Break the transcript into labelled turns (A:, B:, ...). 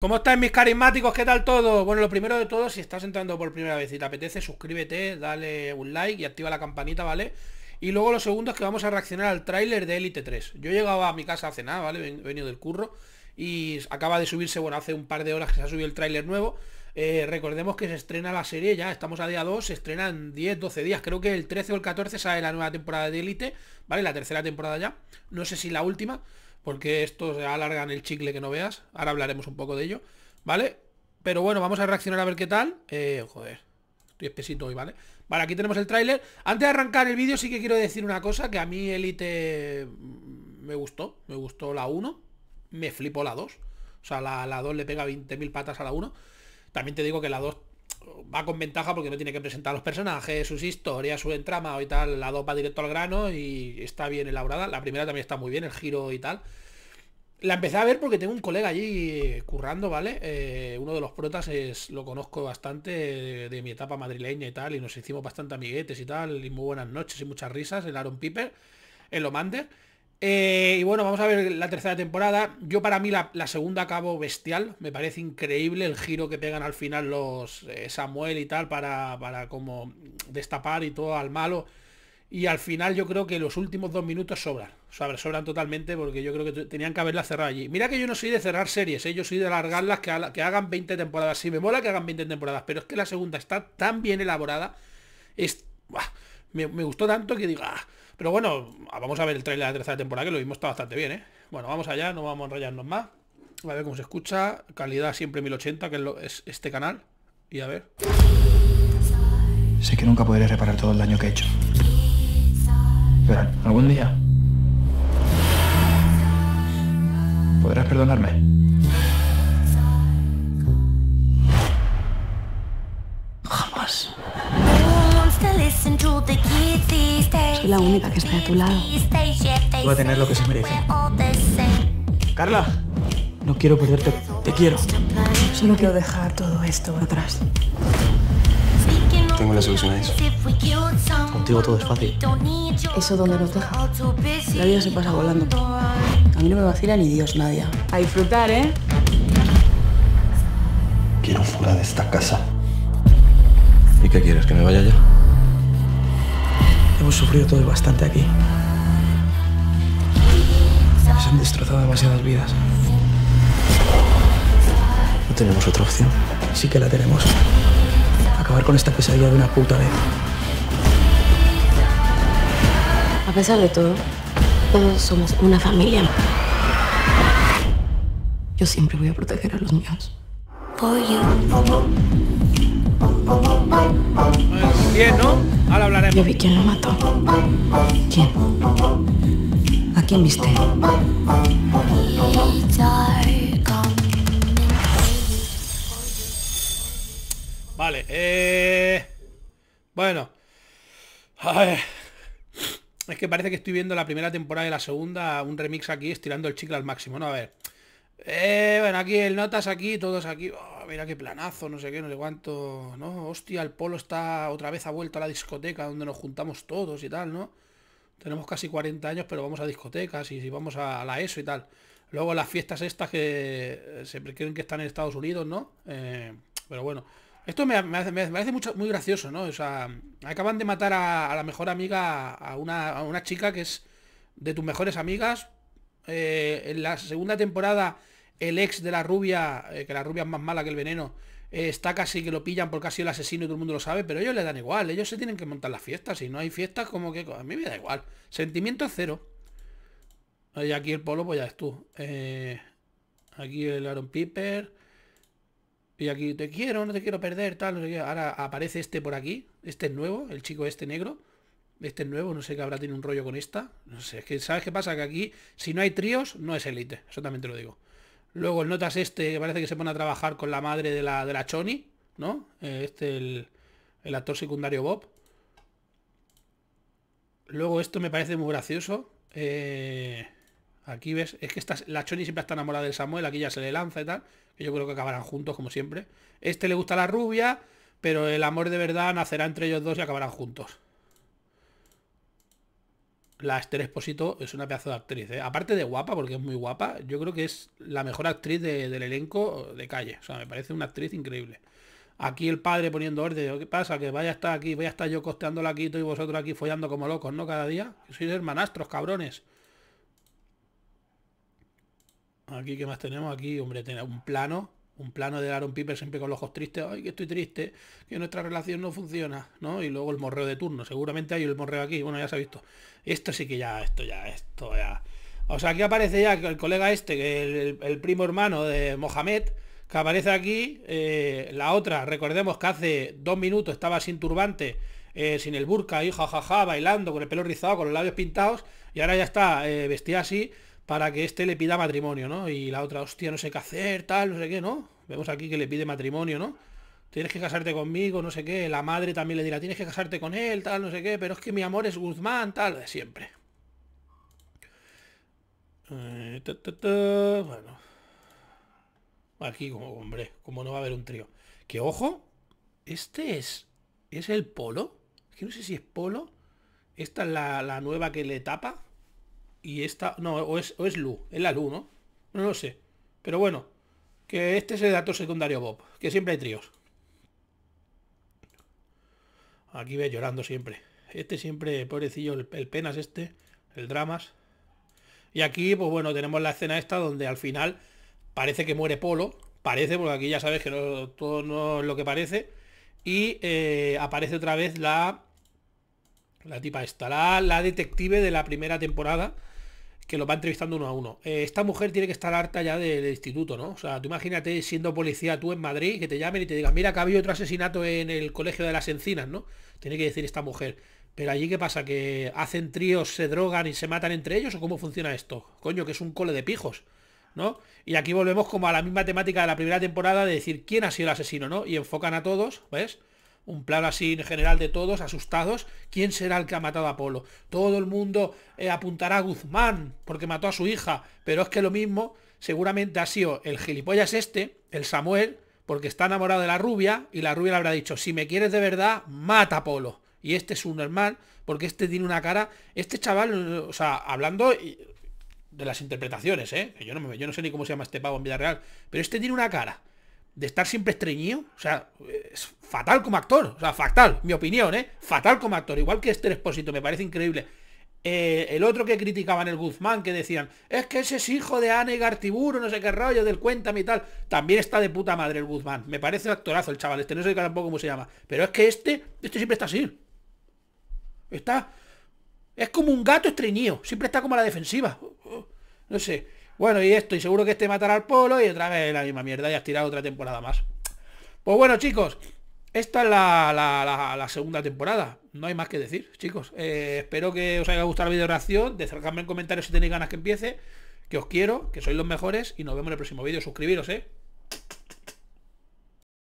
A: ¿Cómo estáis mis carismáticos? ¿Qué tal todo? Bueno, lo primero de todo, si estás entrando por primera vez y te apetece, suscríbete, dale un like y activa la campanita, ¿vale? Y luego lo segundo es que vamos a reaccionar al tráiler de Elite 3. Yo llegaba a mi casa hace nada, ¿vale? He venido del curro y acaba de subirse, bueno, hace un par de horas que se ha subido el tráiler nuevo. Eh, recordemos que se estrena la serie ya, estamos a día 2, se estrena en 10, 12 días. Creo que el 13 o el 14 sale la nueva temporada de Elite, ¿vale? La tercera temporada ya. No sé si la última porque estos alargan el chicle que no veas. Ahora hablaremos un poco de ello, ¿vale? Pero bueno, vamos a reaccionar a ver qué tal. Eh, joder, estoy espesito hoy, ¿vale? Vale, aquí tenemos el tráiler. Antes de arrancar el vídeo sí que quiero decir una cosa, que a mí Elite me gustó. Me gustó la 1, me flipo la 2. O sea, la, la 2 le pega 20.000 patas a la 1. También te digo que la 2 va con ventaja porque no tiene que presentar los personajes, sus historias, su entramado y tal. La dopa directo al grano y está bien elaborada. La primera también está muy bien, el giro y tal. La empecé a ver porque tengo un colega allí eh, currando, ¿vale? Eh, uno de los protas es, lo conozco bastante de, mi etapa madrileña y tal, y nos hicimos bastante amiguetes y tal, y muy buenas noches y muchas risas, el Aaron Piper, el Omander. Eh, y bueno, vamos a ver la tercera temporada. Yo para mí la, segunda acabo bestial. Me parece increíble el giro que pegan al final los eh, Samuel y tal para, para como destapar y todo al malo. Y al final yo creo que los últimos dos minutos sobran. Sobran, sobran totalmente porque yo creo que tenían que haberla cerrado allí. Mira que yo no soy de cerrar series, ¿eh? yo soy de alargarlas, que, que hagan 20 temporadas. Sí, me mola que hagan 20 temporadas, pero es que la segunda está tan bien elaborada. Es me, gustó tanto que diga ah". pero bueno, vamos a ver el trailer de la tercera temporada que lo vimos está bastante bien, ¿eh? Bueno, vamos allá, no vamos a enrollarnos más. A ver cómo se escucha. Calidad siempre 1080, que es, es este canal. Y a ver. Sé que nunca podré reparar todo el daño que he hecho. Pero algún día podrás perdonarme. Jamás. Soy la única que está a tu lado. Voy a tener lo que se merece. Carla, no quiero perderte. Te quiero. Solo quiero dejar todo esto atrás. Tengo la solución a eso. Contigo todo es fácil. ¿Eso donde nos deja? La vida se pasa volando. A mí no me vacila ni Dios, nadie. A disfrutar, ¿eh? Quiero fuera de esta casa. ¿Y qué quieres? ¿Que me vaya ya? hemos sufrido todo bastante aquí. Se han destrozado demasiadas vidas. No tenemos otra opción. Sí que la tenemos. Acabar con esta pesadilla de una puta vez. A pesar de todo, todos somos una familia. Yo siempre voy a proteger a los míos. ¿Quién, no? Ahora hablaremos. Yo vi quién lo mató. ¿Quién? ¿A quién viste? Vale, eh... Bueno. Es que parece que estoy viendo la primera temporada y la segunda, un remix aquí, estirando el chicle al máximo, ¿no? A ver. Eh, bueno, aquí el notas, aquí, todos aquí mira qué planazo, no sé qué, no sé cuánto, ¿no? Hostia, el polo está otra vez ha vuelto a la discoteca donde nos juntamos todos y tal, ¿no? Tenemos casi 40 años, pero vamos a discotecas y, vamos a, la ESO y tal. Luego las fiestas estas que eh, Siempre creen que están en Estados Unidos, ¿no? Eh, pero bueno, esto me, hace, parece mucho, muy gracioso, ¿no? O sea, acaban de matar a, la mejor amiga, a una, chica que es de tus mejores amigas. Eh, en la segunda temporada el ex de la rubia, eh, que la rubia es más mala que el veneno, eh, está casi que lo pillan porque ha sido el asesino y todo el mundo lo sabe, pero ellos le dan igual, ellos se tienen que montar las fiestas, si no hay fiestas, como que a mí me da igual. Sentimiento cero. Y aquí el polo, pues ya es tú. Eh, aquí el Aaron Piper. Y aquí te quiero, no te quiero perder, tal, Ahora aparece este por aquí. Este es nuevo, el chico este negro. Este es nuevo, no sé qué habrá tenido un rollo con esta. No sé, es que ¿sabes qué pasa? Que aquí, si no hay tríos, no es élite. Eso también te lo digo. Luego el Notas este, que parece que se pone a trabajar con la madre de la, de la Choni, ¿no? Eh, este, el, actor secundario Bob. Luego esto me parece muy gracioso. Eh, aquí ves, es que la Choni siempre está enamorada del Samuel, aquí ya se le lanza y tal. Que yo creo que acabarán juntos como siempre. Este le gusta la rubia, pero el amor de verdad nacerá entre ellos dos y acabarán juntos la Esther posito es una pedazo de actriz. ¿eh? Aparte de guapa, porque es muy guapa, yo creo que es la mejor actriz del elenco de calle. O sea, me parece una actriz increíble. Aquí el padre poniendo orden, ¿qué pasa? Que vaya a estar aquí, voy a estar yo costeando la quito y vosotros aquí follando como locos, ¿no? Cada día. Sois hermanastros, cabrones. Aquí, ¿qué más tenemos? Aquí, hombre, tiene un plano un plano de Aaron Piper siempre con los ojos tristes, ay, que estoy triste, que nuestra relación no funciona, ¿no? Y luego el morreo de turno, seguramente hay el morreo aquí, bueno, ya se ha visto. Esto sí que ya, esto ya, esto ya. O sea, aquí aparece ya el colega este, que el, primo hermano de Mohamed, que aparece aquí, eh, la otra, recordemos que hace dos minutos estaba sin turbante, eh, sin el burka, y jajaja, bailando, con el pelo rizado, con los labios pintados, y ahora ya está eh, vestida así, para que este le pida matrimonio, ¿no? Y la otra, hostia, no sé qué hacer, tal, no sé qué, ¿no? Vemos aquí que le pide matrimonio, ¿no? Tienes que casarte conmigo, no sé qué. La madre también le dirá, tienes que casarte con él, tal, no sé qué. Pero es que mi amor es Guzmán, tal, de siempre. Eh, bueno. Aquí, como, hombre, como no va a haber un trío. Que ojo, este es... ¿Es el polo? Es que no sé si es polo. Esta es la nueva que le tapa. Y esta, no, o es, o es Lu, es la Lu, ¿no? No lo sé. Pero bueno, que este es el dato secundario Bob, que siempre hay tríos. Aquí ve llorando siempre. Este siempre, pobrecillo, el, penas este, el dramas. Y aquí, pues bueno, tenemos la escena esta donde al final parece que muere Polo. Parece, porque aquí ya sabes que no, todo no es lo que parece. Y eh, aparece otra vez la la tipa esta, la, detective de la primera temporada, que lo va entrevistando uno a uno. Eh, esta mujer tiene que estar harta ya del instituto, ¿no? O sea, tú imagínate siendo policía tú en Madrid, que te llamen y te digan, mira que ha habido otro asesinato en el colegio de las encinas, ¿no? Tiene que decir esta mujer. Pero allí qué pasa, que hacen tríos, se drogan y se matan entre ellos, o cómo funciona esto? Coño, que es un cole de pijos. ¿No? Y aquí volvemos como a la misma temática de la primera temporada de decir quién ha sido el asesino, ¿no? Y enfocan a todos, ¿ves? un plan así en general de todos, asustados. ¿Quién será el que ha matado a Polo? Todo el mundo eh, apuntará a Guzmán porque mató a su hija, pero es que lo mismo seguramente ha sido el gilipollas este, el Samuel, porque está enamorado de la rubia y la rubia le habrá dicho, si me quieres de verdad, mata a Polo. Y este es un normal, porque este tiene una cara, este chaval, o sea, hablando de las interpretaciones, ¿eh? Yo no, me, yo no sé ni cómo se llama este pavo en vida real, pero este tiene una cara de estar siempre estreñido, o sea, es fatal como actor, o sea, fatal, mi opinión, ¿eh? Fatal como actor, igual que este expósito, me parece increíble. Eh, el otro que criticaban el Guzmán, que decían, es que ese es hijo de Ana y no sé qué rollo, del cuéntame y tal, también está de puta madre el Guzmán, me parece actorazo el chaval, este no sé tampoco cómo se llama, pero es que este, este siempre está así. Está, es como un gato estreñido, siempre está como a la defensiva, no sé. Bueno, y esto, y seguro que este matará al polo y otra vez la misma mierda y has tirado otra temporada más. Pues bueno, chicos, esta es la, segunda temporada. No hay más que decir, chicos. Eh, espero que os haya gustado la video reacción. Dejadme en comentarios si tenéis ganas que empiece. Que os quiero, que sois los mejores y nos vemos en el próximo vídeo. Suscribiros, ¿eh?